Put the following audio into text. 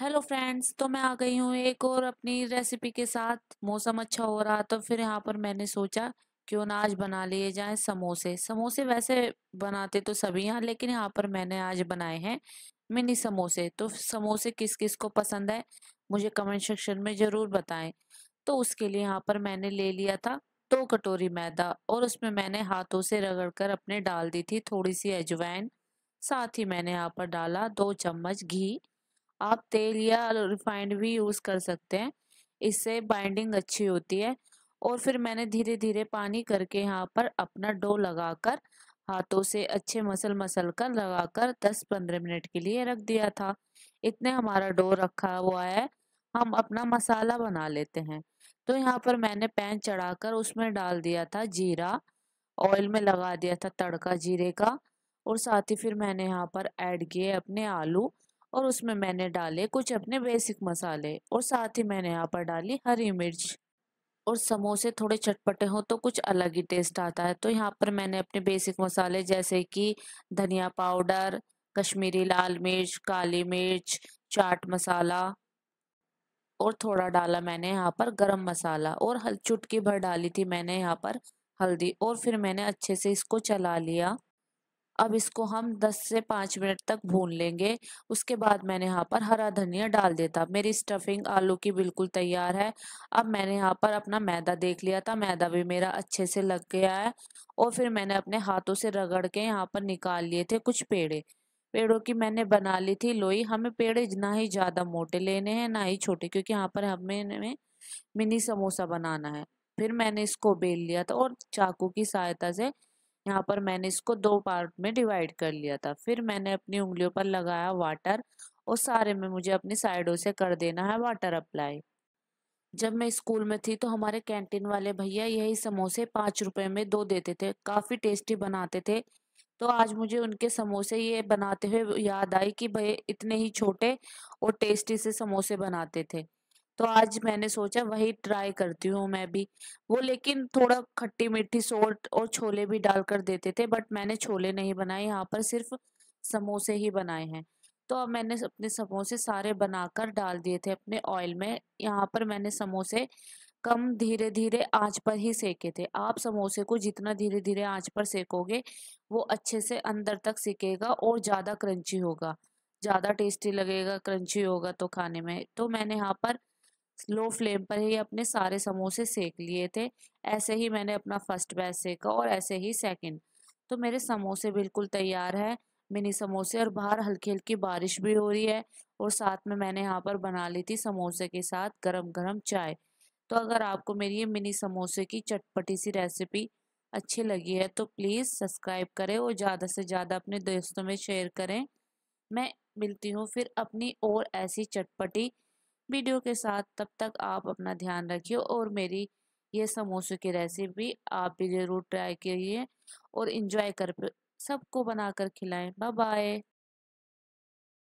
hello friends तो मैं आ गई हूँ एक और अपनी रेसिपी के साथ मौसम अच्छा हो रहा तो फिर यहाँ पर मैंने सोचा क्यों ना आज बना लिए जाए समोसे समोसे वैसे बनाते तो सभी यहाँ लेकिन यहाँ पर मैंने आज बनाए हैं मिनी समोसे तो समोसे किस किस को पसंद है मुझे कमेंट सेक्शन में ज़रूर बताएं तो उसके लिए यहाँ पर मैंने ले लिया था दो तो कटोरी मैदा और उसमें मैंने हाथों से रगड़ कर अपने डाल दी थी थोड़ी सी अजवाइन साथ ही मैंने यहाँ पर डाला दो चम्मच घी आप तेल या रिफाइंड भी यूज़ कर सकते हैं इससे बाइंडिंग अच्छी होती है और फिर मैंने धीरे धीरे पानी करके यहाँ पर अपना डो लगाकर हाथों से अच्छे मसल मसल कर लगाकर दस पंद्रह मिनट के लिए रख दिया था इतने हमारा डो रखा हुआ है हम अपना मसाला बना लेते हैं तो यहाँ पर मैंने पैन चढ़ाकर उसमें डाल दिया था जीरा ऑयल में लगा दिया था तड़का जीरे का और साथ ही फिर मैंने यहाँ पर ऐड किए अपने आलू और उसमें मैंने डाले कुछ अपने बेसिक मसाले और साथ ही मैंने यहाँ पर डाली हरी मिर्च और समोसे थोड़े चटपटे हों तो कुछ अलग ही टेस्ट आता है तो यहाँ पर मैंने अपने बेसिक मसाले जैसे कि धनिया पाउडर कश्मीरी लाल मिर्च काली मिर्च चाट मसाला और थोड़ा डाला मैंने यहाँ पर गरम मसाला और हल चुटकी भर डाली थी मैंने यहाँ पर हल्दी और फिर मैंने अच्छे से इसको चला लिया अब इसको हम 10 से 5 मिनट तक भून लेंगे उसके बाद मैंने यहाँ पर हरा धनिया डाल दिया था मेरी स्टफिंग आलू की बिल्कुल तैयार है अब मैंने यहाँ पर अपना मैदा देख लिया था मैदा भी मेरा अच्छे से लग गया है और फिर मैंने अपने हाथों से रगड़ के यहाँ पर निकाल लिए थे कुछ पेड़े पेड़ों की मैंने बना ली थी लोई हमें पेड़े ना ही ज़्यादा मोटे लेने हैं ना ही छोटे क्योंकि यहाँ पर हमें मिनी समोसा बनाना है फिर मैंने इसको बेल लिया था और चाकू की सहायता से यहाँ पर मैंने इसको दो पार्ट में डिवाइड कर लिया था फिर मैंने अपनी उंगलियों पर लगाया वाटर और सारे में मुझे अपनी साइडों से कर देना है वाटर अप्लाई जब मैं स्कूल में थी तो हमारे कैंटीन वाले भैया यही समोसे पाँच रुपए में दो देते थे काफ़ी टेस्टी बनाते थे तो आज मुझे उनके समोसे ये बनाते हुए याद आई कि भाई इतने ही छोटे और टेस्टी से समोसे बनाते थे तो आज मैंने सोचा वही ट्राई करती हूँ मैं भी वो लेकिन थोड़ा खट्टी मीठी सोल्ट और छोले भी डालकर देते थे बट मैंने छोले नहीं बनाए यहाँ पर सिर्फ समोसे ही बनाए हैं तो अब मैंने अपने समोसे सारे बनाकर डाल दिए थे अपने ऑयल में यहाँ पर मैंने समोसे कम धीरे धीरे आंच पर ही सेके थे आप समोसे को जितना धीरे धीरे आंच पर सेकोगे वो अच्छे से अंदर तक सिकेगा और ज़्यादा क्रंची होगा ज़्यादा टेस्टी लगेगा क्रंची होगा तो खाने में तो मैंने यहाँ पर लो फ्लेम पर ही अपने सारे समोसे सेक लिए थे ऐसे ही मैंने अपना फर्स्ट बैच सेका और ऐसे ही सेकंड तो मेरे समोसे बिल्कुल तैयार है मिनी समोसे और बाहर हल्की हल्की बारिश भी हो रही है और साथ में मैंने यहाँ पर बना ली थी समोसे के साथ गरम गरम चाय तो अगर आपको मेरी ये मिनी समोसे की चटपटी सी रेसिपी अच्छी लगी है तो प्लीज़ सब्सक्राइब करें और ज़्यादा से ज़्यादा अपने दोस्तों में शेयर करें मैं मिलती हूँ फिर अपनी और ऐसी चटपटी वीडियो के साथ तब तक आप अपना ध्यान रखिए और मेरी ये समोसे की रेसिपी आप भी ज़रूर ट्राई करिए और इन्जॉय कर सबको बना कर खिलाएं बाय बाय